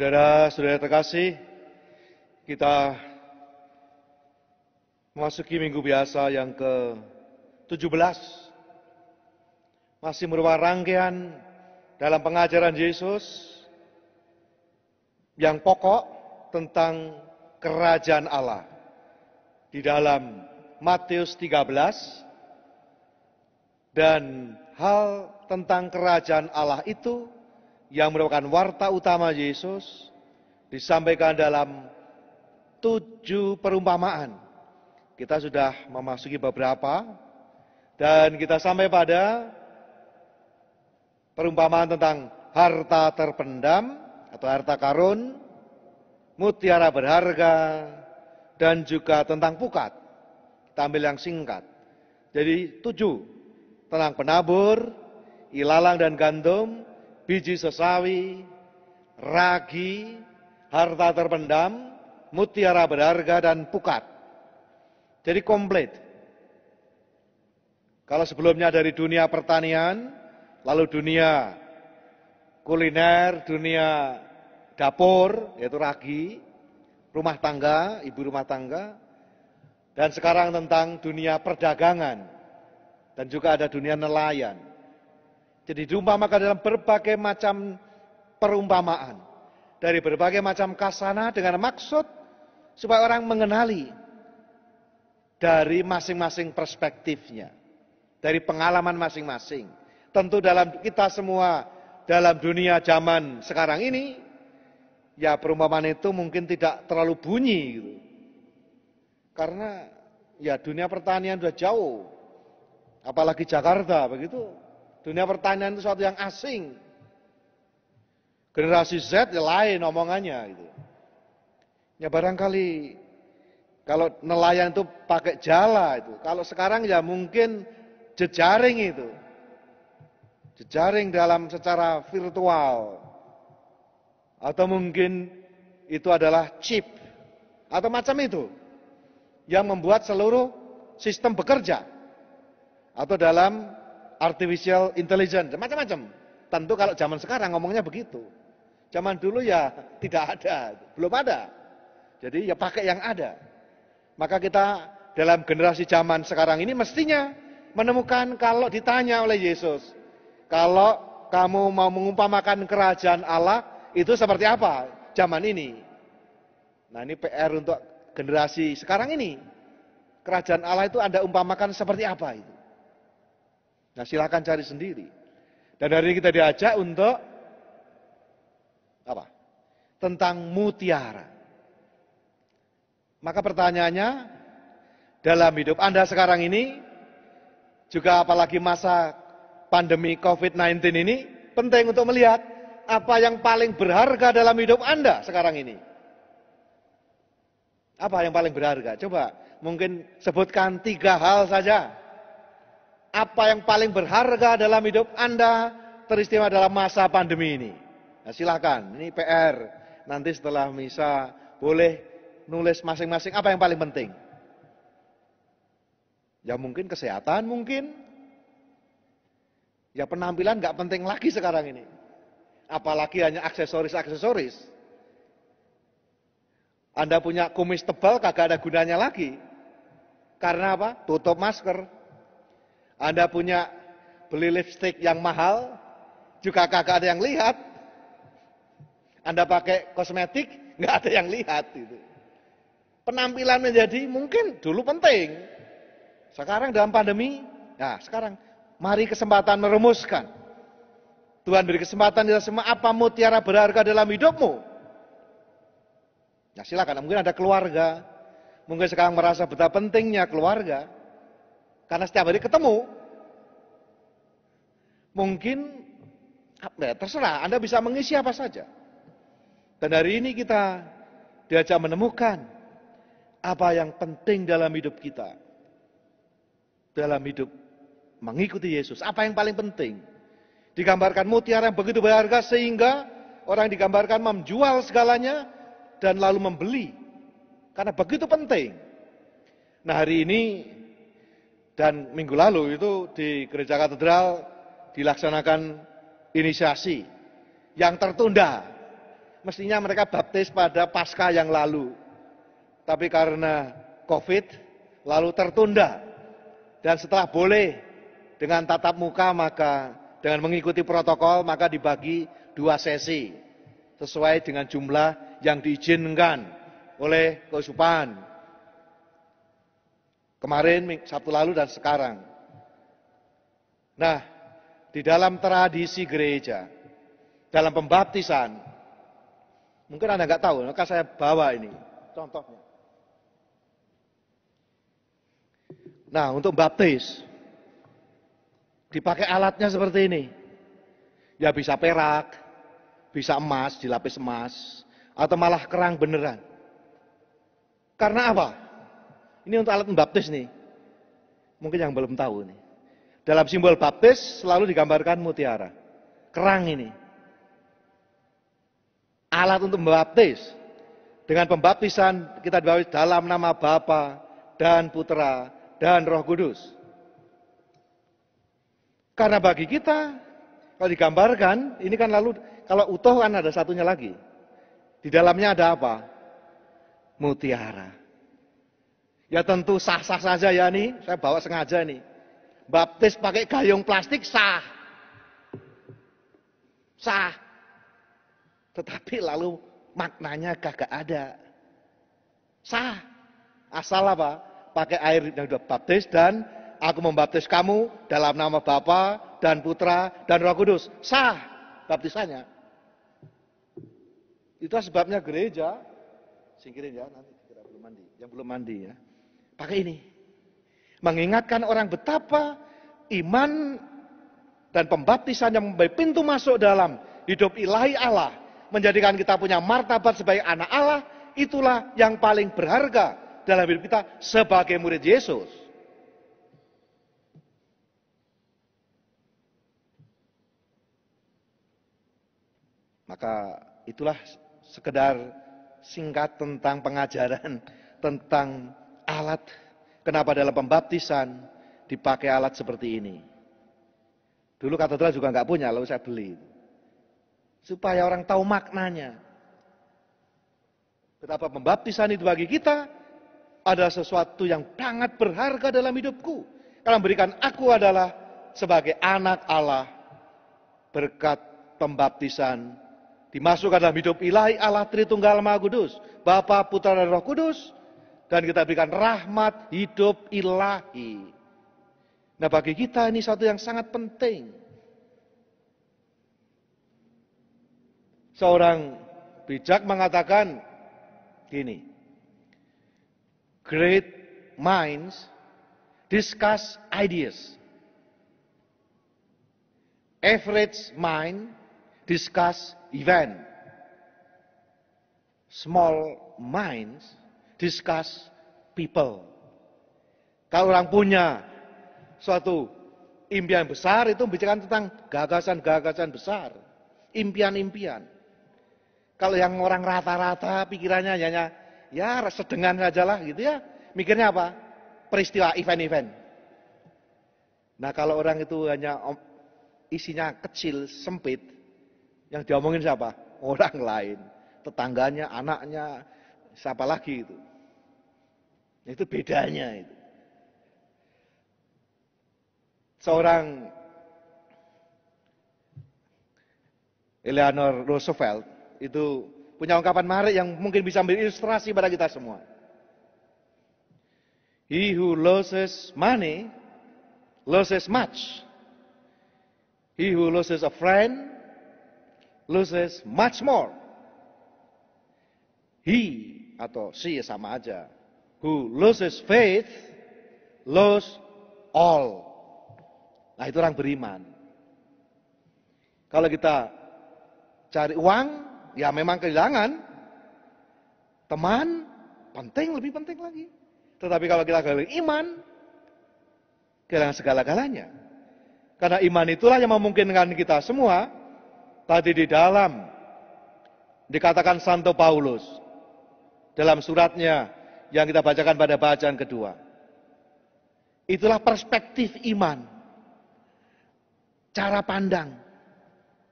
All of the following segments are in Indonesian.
Saudara-saudara terkasih, kita memasuki minggu biasa yang ke-17. Masih merupakan rangkaian dalam pengajaran Yesus yang pokok tentang kerajaan Allah. Di dalam Matius 13 dan hal tentang kerajaan Allah itu yang merupakan warta utama Yesus disampaikan dalam tujuh perumpamaan. Kita sudah memasuki beberapa dan kita sampai pada perumpamaan tentang harta terpendam atau harta karun, mutiara berharga, dan juga tentang pukat. Tampil yang singkat. Jadi tujuh, tentang penabur, ilalang dan gandum, biji sesawi, ragi, harta terpendam, mutiara berharga, dan pukat. Jadi komplit. Kalau sebelumnya dari dunia pertanian, lalu dunia kuliner, dunia dapur, yaitu ragi, rumah tangga, ibu rumah tangga, dan sekarang tentang dunia perdagangan, dan juga ada dunia nelayan. Jadi diumpamakan dalam berbagai macam perumpamaan. Dari berbagai macam kasana dengan maksud supaya orang mengenali dari masing-masing perspektifnya. Dari pengalaman masing-masing. Tentu dalam kita semua, dalam dunia zaman sekarang ini, ya perumpamaan itu mungkin tidak terlalu bunyi. Gitu. Karena ya dunia pertanian sudah jauh. Apalagi Jakarta begitu Dunia pertanian itu sesuatu yang asing. Generasi Z ya lain omongannya gitu. Ya barangkali kalau nelayan itu pakai jala itu. Kalau sekarang ya mungkin jejaring itu. Jejaring dalam secara virtual. Atau mungkin itu adalah chip. Atau macam itu. Yang membuat seluruh sistem bekerja. Atau dalam artificial intelligence, macam-macam. Tentu kalau zaman sekarang ngomongnya begitu. Zaman dulu ya tidak ada, belum ada. Jadi ya pakai yang ada. Maka kita dalam generasi zaman sekarang ini mestinya menemukan kalau ditanya oleh Yesus, kalau kamu mau mengumpamakan kerajaan Allah itu seperti apa zaman ini. Nah ini PR untuk generasi sekarang ini. Kerajaan Allah itu Anda umpamakan seperti apa itu. Nah silahkan cari sendiri. Dan hari ini kita diajak untuk apa? Tentang mutiara. Maka pertanyaannya, dalam hidup Anda sekarang ini, juga apalagi masa pandemi COVID-19 ini, penting untuk melihat apa yang paling berharga dalam hidup Anda sekarang ini. Apa yang paling berharga? Coba mungkin sebutkan tiga hal saja apa yang paling berharga dalam hidup Anda teristimewa dalam masa pandemi ini. Nah, silakan, ini PR. Nanti setelah misa boleh nulis masing-masing apa yang paling penting. Ya mungkin kesehatan mungkin. Ya penampilan nggak penting lagi sekarang ini. Apalagi hanya aksesoris-aksesoris. Anda punya kumis tebal kagak ada gunanya lagi. Karena apa? Tutup masker. Anda punya beli lipstick yang mahal, juga kakak ada yang lihat. Anda pakai kosmetik, nggak ada yang lihat. Gitu. Penampilan menjadi mungkin dulu penting. Sekarang dalam pandemi, nah sekarang mari kesempatan merumuskan. Tuhan beri kesempatan kita semua apa mutiara berharga dalam hidupmu. Nah silakan, mungkin ada keluarga, mungkin sekarang merasa betapa pentingnya keluarga. Karena setiap hari ketemu. Mungkin ya terserah, Anda bisa mengisi apa saja. Dan hari ini kita diajak menemukan apa yang penting dalam hidup kita. Dalam hidup mengikuti Yesus, apa yang paling penting? Digambarkan mutiara yang begitu berharga sehingga orang yang digambarkan menjual segalanya dan lalu membeli. Karena begitu penting. Nah hari ini dan minggu lalu itu di gereja katedral dilaksanakan inisiasi yang tertunda. Mestinya mereka baptis pada pasca yang lalu. Tapi karena COVID lalu tertunda. Dan setelah boleh dengan tatap muka maka dengan mengikuti protokol maka dibagi dua sesi sesuai dengan jumlah yang diizinkan oleh kesupan. Kemarin, Sabtu lalu dan sekarang. Nah, di dalam tradisi gereja, dalam pembaptisan, mungkin Anda nggak tahu, maka saya bawa ini contohnya. Nah, untuk baptis, dipakai alatnya seperti ini. Ya bisa perak, bisa emas, dilapis emas, atau malah kerang beneran. Karena apa? Ini untuk alat pembaptis nih. Mungkin yang belum tahu nih. Dalam simbol baptis selalu digambarkan mutiara. Kerang ini. Alat untuk membaptis. Dengan pembaptisan kita dibaptis dalam nama Bapa dan Putra dan Roh Kudus. Karena bagi kita, kalau digambarkan, ini kan lalu, kalau utuh kan ada satunya lagi. Di dalamnya ada apa? Mutiara. Ya tentu sah-sah saja ya nih, saya bawa sengaja nih. Baptis pakai gayung plastik sah. Sah. Tetapi lalu maknanya kagak ada. Sah. Asal apa? Pakai air yang sudah baptis dan aku membaptis kamu dalam nama Bapa dan Putra dan Roh Kudus. Sah baptisannya. Itu sebabnya gereja singkirin ya nanti kira belum mandi. Yang belum mandi ya. Pakai ini. Mengingatkan orang betapa iman dan pembaptisan yang membaik pintu masuk dalam hidup ilahi Allah. Menjadikan kita punya martabat sebagai anak Allah. Itulah yang paling berharga dalam hidup kita sebagai murid Yesus. Maka itulah sekedar singkat tentang pengajaran tentang alat, kenapa dalam pembaptisan dipakai alat seperti ini. Dulu katedral juga nggak punya, lalu saya beli. Supaya orang tahu maknanya. Betapa pembaptisan itu bagi kita adalah sesuatu yang sangat berharga dalam hidupku. Karena memberikan aku adalah sebagai anak Allah berkat pembaptisan dimasukkan dalam hidup ilahi Allah Tritunggal Maha Kudus, Bapa, Putra dan Roh Kudus dan kita berikan rahmat hidup ilahi. Nah, bagi kita ini satu yang sangat penting. Seorang bijak mengatakan gini. Great minds discuss ideas. Average mind discuss event. Small minds discuss people. Kalau orang punya suatu impian besar itu membicarakan tentang gagasan-gagasan besar, impian-impian. Kalau yang orang rata-rata pikirannya hanya ya sedengan sajalah gitu ya, mikirnya apa? Peristiwa event-event. Nah kalau orang itu hanya isinya kecil, sempit, yang diomongin siapa? Orang lain, tetangganya, anaknya, siapa lagi itu. Ya, itu bedanya itu. Seorang Eleanor Roosevelt itu punya ungkapan menarik yang mungkin bisa menjadi ilustrasi pada kita semua. He who loses money loses much. He who loses a friend loses much more. He atau she sama aja who loses faith lose all. Nah, itu orang beriman. Kalau kita cari uang, ya memang kehilangan teman, penting lebih penting lagi. Tetapi kalau kita kehilangan iman, kehilangan segala-galanya. Karena iman itulah yang memungkinkan kita semua tadi di dalam dikatakan Santo Paulus dalam suratnya yang kita bacakan pada bacaan kedua. Itulah perspektif iman. Cara pandang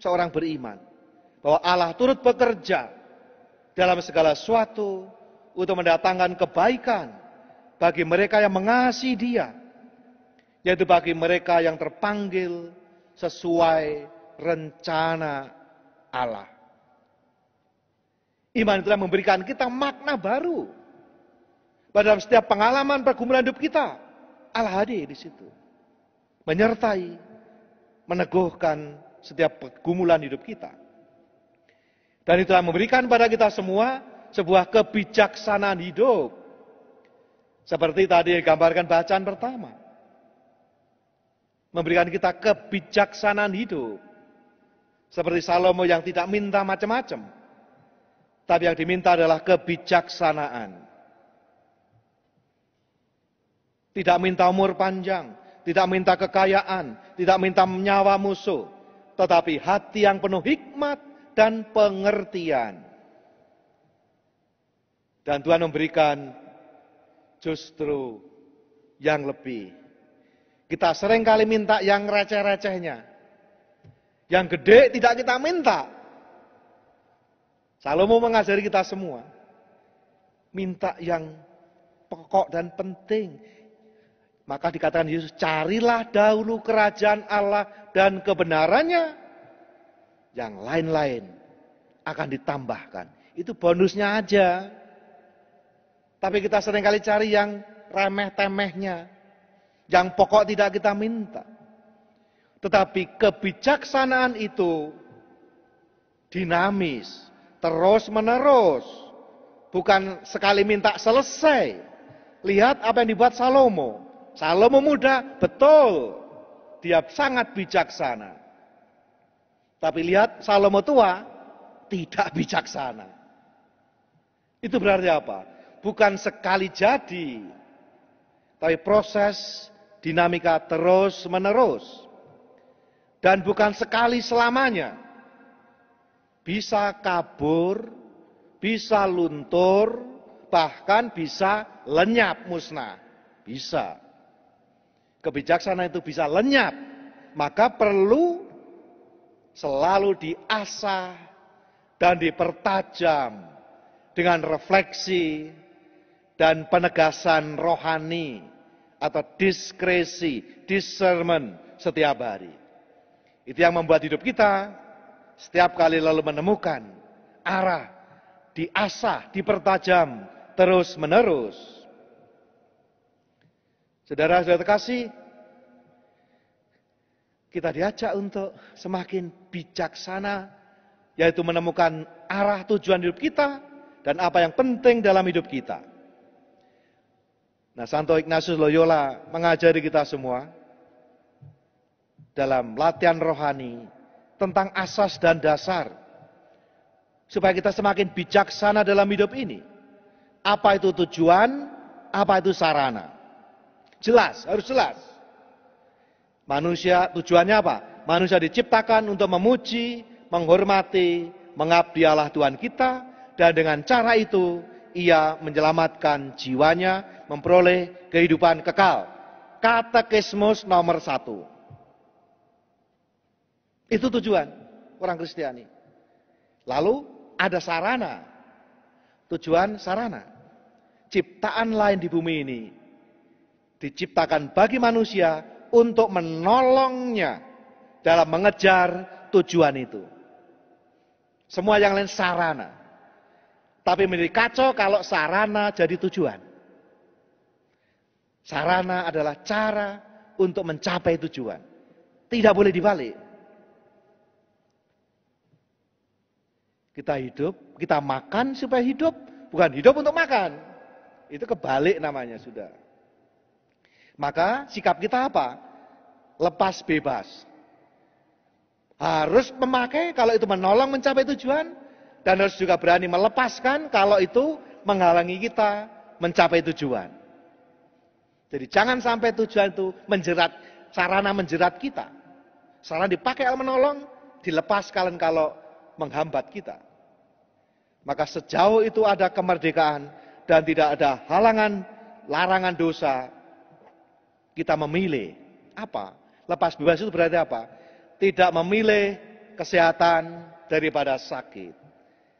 seorang beriman. Bahwa Allah turut bekerja dalam segala sesuatu untuk mendatangkan kebaikan bagi mereka yang mengasihi dia. Yaitu bagi mereka yang terpanggil sesuai rencana Allah. Iman itulah memberikan kita makna baru pada setiap pengalaman pergumulan hidup kita, Allah hadir di situ. Menyertai, meneguhkan setiap pergumulan hidup kita. Dan itulah memberikan pada kita semua sebuah kebijaksanaan hidup. Seperti tadi digambarkan bacaan pertama. Memberikan kita kebijaksanaan hidup. Seperti Salomo yang tidak minta macam-macam. Tapi yang diminta adalah kebijaksanaan. Tidak minta umur panjang, tidak minta kekayaan, tidak minta nyawa musuh, tetapi hati yang penuh hikmat dan pengertian. Dan Tuhan memberikan justru yang lebih. Kita sering kali minta yang receh-recehnya. Yang gede tidak kita minta. Salomo mengajari kita semua. Minta yang pokok dan penting maka dikatakan Yesus, carilah dahulu kerajaan Allah dan kebenarannya. Yang lain-lain akan ditambahkan. Itu bonusnya aja. Tapi kita seringkali cari yang remeh-temehnya. Yang pokok tidak kita minta. Tetapi kebijaksanaan itu dinamis, terus-menerus. Bukan sekali minta selesai. Lihat apa yang dibuat Salomo Salomo muda, betul. Dia sangat bijaksana. Tapi lihat Salomo tua, tidak bijaksana. Itu berarti apa? Bukan sekali jadi, tapi proses dinamika terus menerus. Dan bukan sekali selamanya. Bisa kabur, bisa luntur, bahkan bisa lenyap musnah. Bisa kebijaksanaan itu bisa lenyap, maka perlu selalu diasah dan dipertajam dengan refleksi dan penegasan rohani atau diskresi, discernment setiap hari. Itu yang membuat hidup kita setiap kali lalu menemukan arah, diasah, dipertajam, terus menerus. Saudara-saudara terkasih, kita diajak untuk semakin bijaksana, yaitu menemukan arah tujuan hidup kita dan apa yang penting dalam hidup kita. Nah, Santo Ignatius Loyola mengajari kita semua dalam latihan rohani tentang asas dan dasar supaya kita semakin bijaksana dalam hidup ini. Apa itu tujuan? Apa itu sarana? Jelas, harus jelas. Manusia tujuannya apa? Manusia diciptakan untuk memuji, menghormati, mengabdi Allah Tuhan kita dan dengan cara itu ia menyelamatkan jiwanya memperoleh kehidupan kekal. Katekismus nomor satu. Itu tujuan orang Kristiani. Lalu ada sarana. Tujuan sarana. Ciptaan lain di bumi ini diciptakan bagi manusia untuk menolongnya dalam mengejar tujuan itu. Semua yang lain sarana. Tapi menjadi kacau kalau sarana jadi tujuan. Sarana adalah cara untuk mencapai tujuan. Tidak boleh dibalik. Kita hidup, kita makan supaya hidup, bukan hidup untuk makan. Itu kebalik namanya sudah. Maka sikap kita apa? Lepas bebas. Harus memakai kalau itu menolong mencapai tujuan dan harus juga berani melepaskan kalau itu menghalangi kita mencapai tujuan. Jadi jangan sampai tujuan itu menjerat sarana menjerat kita. Sarana dipakai kalau menolong, dilepas kalian kalau menghambat kita. Maka sejauh itu ada kemerdekaan dan tidak ada halangan, larangan dosa kita memilih. Apa? Lepas bebas itu berarti apa? Tidak memilih kesehatan daripada sakit.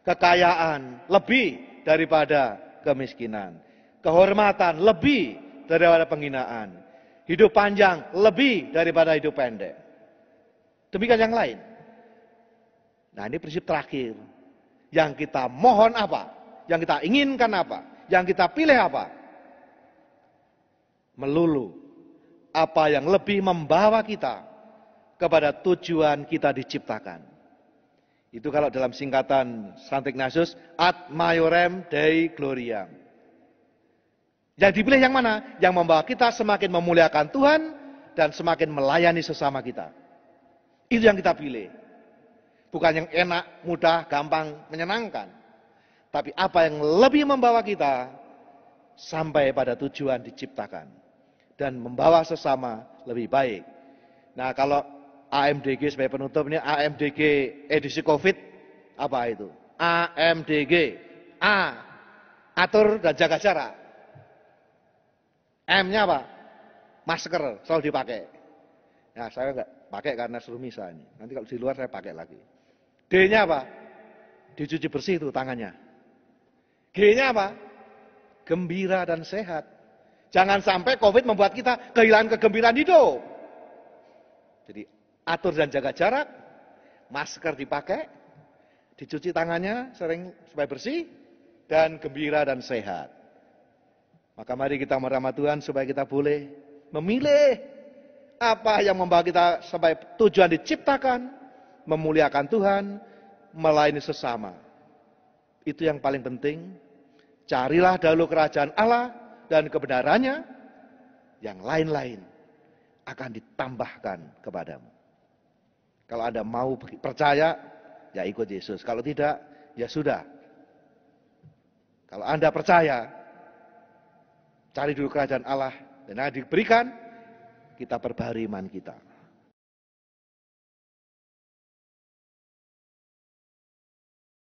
Kekayaan lebih daripada kemiskinan. Kehormatan lebih daripada penghinaan. Hidup panjang lebih daripada hidup pendek. Demikian yang lain. Nah ini prinsip terakhir. Yang kita mohon apa? Yang kita inginkan apa? Yang kita pilih apa? Melulu apa yang lebih membawa kita kepada tujuan kita diciptakan. Itu kalau dalam singkatan Santo Ignatius, ad maiorem dei gloria Yang dipilih yang mana? Yang membawa kita semakin memuliakan Tuhan dan semakin melayani sesama kita. Itu yang kita pilih. Bukan yang enak, mudah, gampang, menyenangkan. Tapi apa yang lebih membawa kita sampai pada tujuan diciptakan dan membawa sesama lebih baik. Nah kalau AMDG sebagai penutup ini AMDG edisi COVID apa itu? AMDG A atur dan jaga jarak. M-nya apa? Masker selalu dipakai. Nah saya nggak pakai karena seru misa ini. Nanti kalau di luar saya pakai lagi. D-nya apa? Dicuci bersih itu tangannya. G-nya apa? Gembira dan sehat. Jangan sampai COVID membuat kita kehilangan kegembiraan hidup. Jadi atur dan jaga jarak, masker dipakai, dicuci tangannya sering supaya bersih, dan gembira dan sehat. Maka mari kita merahmat Tuhan supaya kita boleh memilih apa yang membawa kita sampai tujuan diciptakan, memuliakan Tuhan, melayani sesama. Itu yang paling penting. Carilah dahulu kerajaan Allah, dan kebenarannya, yang lain-lain akan ditambahkan kepadamu. Kalau Anda mau percaya, ya ikut Yesus. Kalau tidak, ya sudah. Kalau Anda percaya, cari dulu kerajaan Allah. Dan yang diberikan, kita perbaharui iman kita.